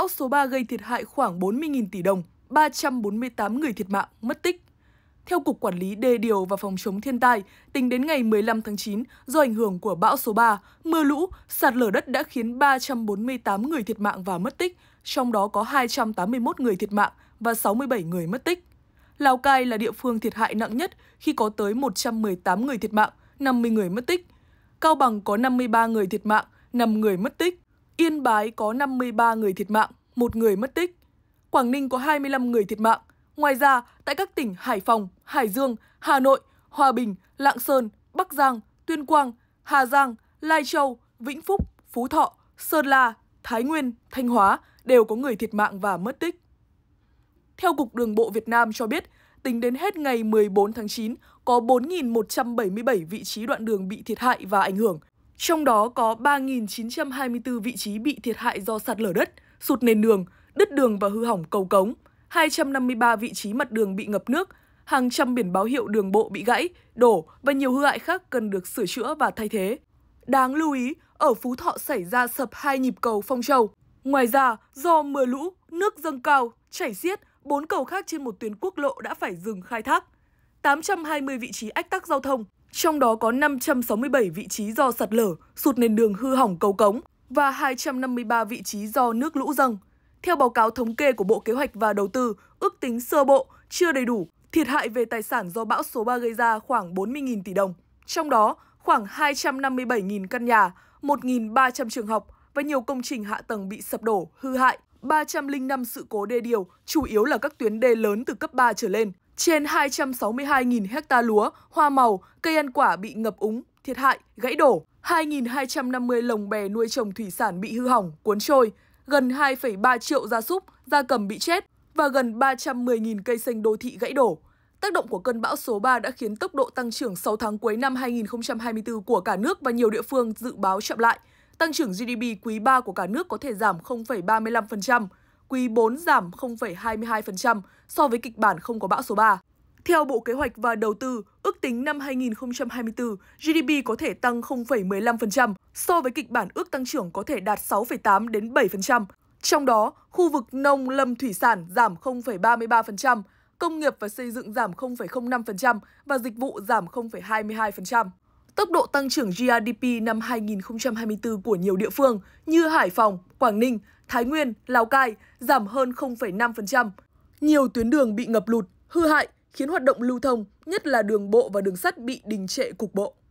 Bão số 3 gây thiệt hại khoảng 40.000 tỷ đồng, 348 người thiệt mạng, mất tích. Theo Cục Quản lý Đê điều và Phòng chống thiên tai, tính đến ngày 15 tháng 9, do ảnh hưởng của bão số 3, mưa lũ, sạt lở đất đã khiến 348 người thiệt mạng và mất tích, trong đó có 281 người thiệt mạng và 67 người mất tích. Lào Cai là địa phương thiệt hại nặng nhất khi có tới 118 người thiệt mạng, 50 người mất tích. Cao Bằng có 53 người thiệt mạng, 5 người mất tích. Yên Bái có 53 người thiệt mạng, một người mất tích. Quảng Ninh có 25 người thiệt mạng. Ngoài ra, tại các tỉnh Hải Phòng, Hải Dương, Hà Nội, Hòa Bình, Lạng Sơn, Bắc Giang, Tuyên Quang, Hà Giang, Lai Châu, Vĩnh Phúc, Phú Thọ, Sơn La, Thái Nguyên, Thanh Hóa đều có người thiệt mạng và mất tích. Theo Cục Đường bộ Việt Nam cho biết, tính đến hết ngày 14 tháng 9, có 4.177 vị trí đoạn đường bị thiệt hại và ảnh hưởng, trong đó có 3.924 vị trí bị thiệt hại do sạt lở đất, sụt nền đường, đứt đường và hư hỏng cầu cống, 253 vị trí mặt đường bị ngập nước, hàng trăm biển báo hiệu đường bộ bị gãy, đổ và nhiều hư hại khác cần được sửa chữa và thay thế. Đáng lưu ý, ở Phú Thọ xảy ra sập hai nhịp cầu Phong Châu. Ngoài ra, do mưa lũ, nước dâng cao, chảy xiết, bốn cầu khác trên một tuyến quốc lộ đã phải dừng khai thác. 820 vị trí ách tắc giao thông, trong đó có 567 vị trí do sạt lở, sụt nền đường hư hỏng cầu cống và 253 vị trí do nước lũ dâng. Theo báo cáo thống kê của Bộ Kế hoạch và Đầu tư, ước tính sơ bộ, chưa đầy đủ, thiệt hại về tài sản do bão số 3 gây ra khoảng 40.000 tỷ đồng. Trong đó, khoảng 257.000 căn nhà, 1.300 trường học và nhiều công trình hạ tầng bị sập đổ, hư hại. 305 sự cố đê điều, chủ yếu là các tuyến đê lớn từ cấp 3 trở lên. Trên 262.000 hecta lúa, hoa màu, cây ăn quả bị ngập úng, thiệt hại, gãy đổ. 2.250 lồng bè nuôi trồng thủy sản bị hư hỏng, cuốn trôi. Gần 2,3 triệu gia súc, gia cầm bị chết và gần 310.000 cây xanh đô thị gãy đổ. Tác động của cơn bão số 3 đã khiến tốc độ tăng trưởng 6 tháng cuối năm 2024 của cả nước và nhiều địa phương dự báo chậm lại. Tăng trưởng GDP quý 3 của cả nước có thể giảm 0,35% quý 4 giảm 0,22% so với kịch bản không có bão số 3. Theo Bộ Kế hoạch và Đầu tư, ước tính năm 2024, GDP có thể tăng 0,15% so với kịch bản ước tăng trưởng có thể đạt 6,8 đến 7%. Trong đó, khu vực nông lâm thủy sản giảm 0,33%, công nghiệp và xây dựng giảm 0,05% và dịch vụ giảm 0,22% tốc độ tăng trưởng GDP năm 2024 của nhiều địa phương như Hải Phòng, Quảng Ninh, Thái Nguyên, Lào Cai giảm hơn 0,5%. Nhiều tuyến đường bị ngập lụt, hư hại khiến hoạt động lưu thông, nhất là đường bộ và đường sắt bị đình trệ cục bộ.